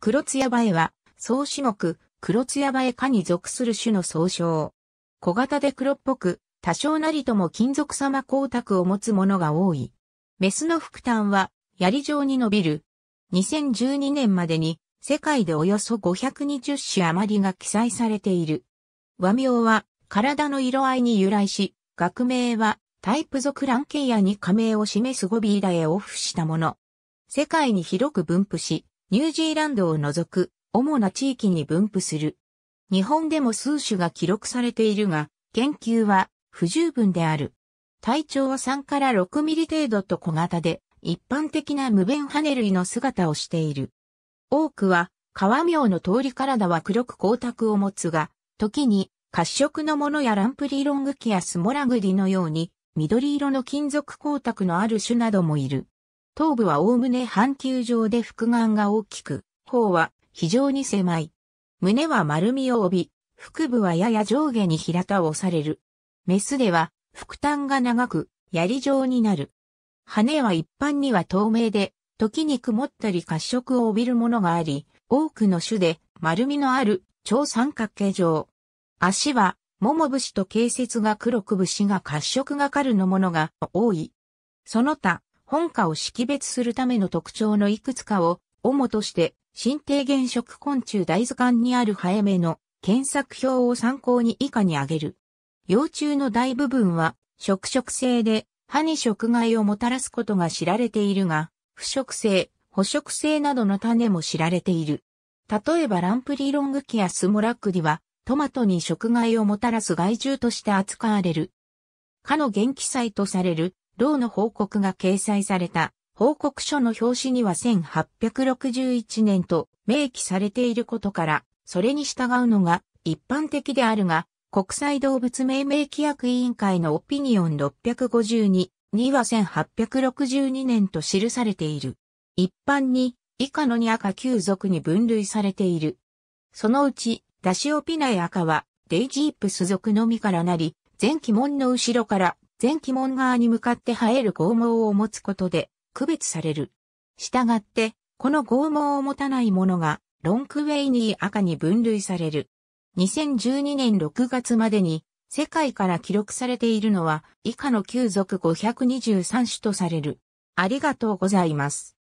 黒ツヤバエは、総種目、黒ツヤバエ科に属する種の総称。小型で黒っぽく、多少なりとも金属様光沢を持つものが多い。メスの副端は、槍状に伸びる。2012年までに、世界でおよそ520種余りが記載されている。和名は、体の色合いに由来し、学名は、タイプ属ランケイヤに加盟を示すゴビーダへオフしたもの。世界に広く分布し、ニュージーランドを除く主な地域に分布する。日本でも数種が記録されているが、研究は不十分である。体長は3から6ミリ程度と小型で、一般的な無弁羽類の姿をしている。多くは、川妙の通り体は黒く光沢を持つが、時に、褐色のものやランプリーロングキやスモラグリのように、緑色の金属光沢のある種などもいる。頭部は概ね半球状で複眼が大きく、頬は非常に狭い。胸は丸みを帯び、腹部はやや上下に平たをされる。メスでは、腹端が長く、槍状になる。羽は一般には透明で、時に曇ったり褐色を帯びるものがあり、多くの種で丸みのある超三角形状。足は、桃節と形節が黒く節が褐色がかるのものが多い。その他、本科を識別するための特徴のいくつかを、主として、新定原色昆虫大図鑑にある早めの検索表を参考に以下に挙げる。幼虫の大部分は、食食性で、歯に食害をもたらすことが知られているが、腐食性、捕食性などの種も知られている。例えばランプリロングキやスモラックリは、トマトに食害をもたらす害獣として扱われる。かの元気祭とされる、同の報告が掲載された報告書の表紙には1861年と明記されていることから、それに従うのが一般的であるが、国際動物命名規約委員会のオピニオン652には1862年と記されている。一般に以下のに赤9属に分類されている。そのうち、ダシオピナイ赤はデイジープス属のみからなり、全鬼門の後ろから全鬼門側に向かって生える剛毛を持つことで区別される。したがって、この剛毛を持たないものが、ロンクウェイニー赤に分類される。2012年6月までに、世界から記録されているのは、以下の旧族523種とされる。ありがとうございます。